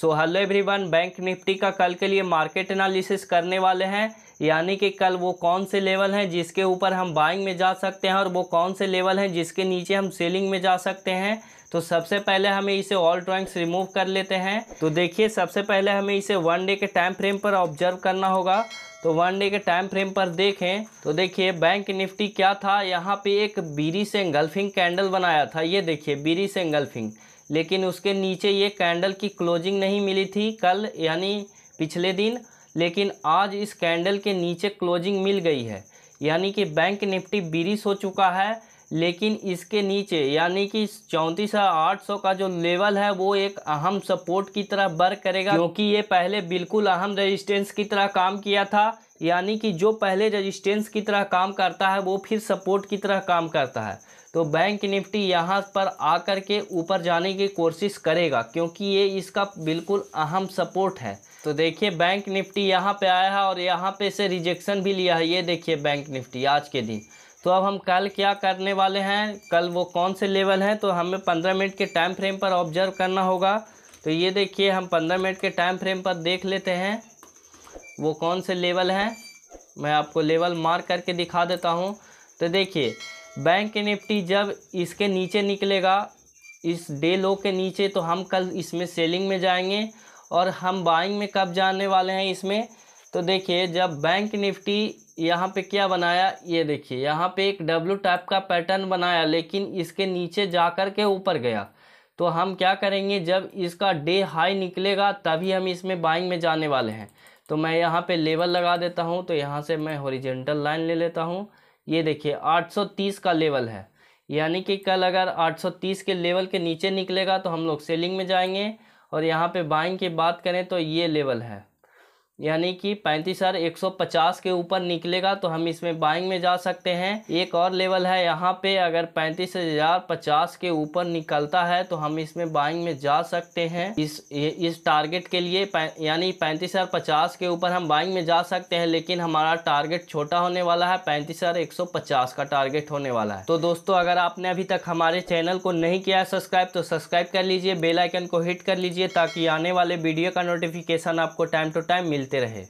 सो hello everyone bank nifty का कल के लिए मार्केट एनालिसिस करने वाले हैं यानी कि कल वो कौन से लेवल हैं जिसके ऊपर हम बाइंग में जा सकते हैं और वो कौन से लेवल हैं जिसके नीचे हम सेलिंग में जा सकते हैं तो सबसे पहले हमें इसे ऑल ड्राइंग्स रिमूव कर लेते हैं तो देखिए सबसे पहले हमें इसे वन डे के टाइम फ्रेम पर ऑब्जर्व करना होगा तो वन डे के टाइम फ्रेम पर देखें तो देखिए बैंक निफ्टी क्या था यहाँ पे एक बीरी से एंगल्फिंग कैंडल बनाया था ये देखिए बीरी से एंगल्फिंग लेकिन उसके नीचे ये कैंडल की क्लोजिंग नहीं मिली थी कल यानी पिछले दिन लेकिन आज इस कैंडल के नीचे क्लोजिंग मिल गई है यानी कि बैंक निफ्टी बीरिस हो चुका है लेकिन इसके नीचे यानी कि चौंतीस आठ सौ का जो लेवल है वो एक अहम सपोर्ट की तरह वर्क करेगा क्योंकि ये पहले बिल्कुल अहम रेजिस्टेंस की तरह काम किया था यानी कि जो पहले रेजिस्टेंस की तरह काम करता है वो फिर सपोर्ट की तरह काम करता है तो बैंक निफ्टी यहाँ पर आकर के ऊपर जाने की कोशिश करेगा क्योंकि ये इसका बिल्कुल अहम सपोर्ट है तो देखिए बैंक निफ्टी यहाँ पे आया है और यहाँ पे से रिजेक्शन भी लिया है ये देखिए बैंक निफ्टी आज के दिन तो अब हम कल क्या करने वाले हैं कल वो कौन से लेवल हैं तो हमें पंद्रह मिनट के टाइम फ्रेम पर ऑब्जर्व करना होगा तो ये देखिए हम पंद्रह मिनट के टाइम फ्रेम पर देख लेते हैं वो कौन से लेवल हैं मैं आपको लेवल मार्क करके दिखा देता हूँ तो देखिए बैंक निफ्टी जब इसके नीचे निकलेगा इस डे लो के नीचे तो हम कल इसमें सेलिंग में जाएंगे और हम बाइंग में कब जाने वाले हैं इसमें तो देखिए जब बैंक निफ्टी यहाँ पे क्या बनाया ये देखिए यहाँ पे एक डब्लू टाइप का पैटर्न बनाया लेकिन इसके नीचे जा कर के ऊपर गया तो हम क्या करेंगे जब इसका डे हाई निकलेगा तभी हम इसमें बाइंग में जाने वाले हैं तो मैं यहाँ पे लेवल लगा देता हूँ तो यहाँ से मैं हॉरिजेंटल लाइन ले लेता हूँ ये देखिए 830 का लेवल है यानी कि कल अगर 830 के लेवल के नीचे निकलेगा तो हम लोग सेलिंग में जाएंगे और यहाँ पे बाइंग की बात करें तो ये लेवल है यानी कि पैंतीस हज़ार एक सौ पचास के ऊपर निकलेगा तो हम इसमें बाइंग में जा सकते हैं एक और लेवल है यहाँ पे अगर पैंतीस हज़ार पचास के ऊपर निकलता है तो हम इसमें बाइंग में जा सकते हैं इस इस टारगेट के लिए यानी पैंतीस हज़ार पचास के ऊपर हम बाइंग में जा सकते हैं लेकिन हमारा टारगेट छोटा होने वाला है पैंतीस हज़ार एक सौ पचास का टारगेट होने वाला है तो दोस्तों अगर आपने अभी तक हमारे चैनल को नहीं किया है सब्सक्राइब तो सब्सक्राइब कर लीजिए बेलाइकन को हिट कर लीजिए ताकि आने वाले वीडियो का नोटिफिकेशन आपको टाइम टू टाइम मिल मिलते रहे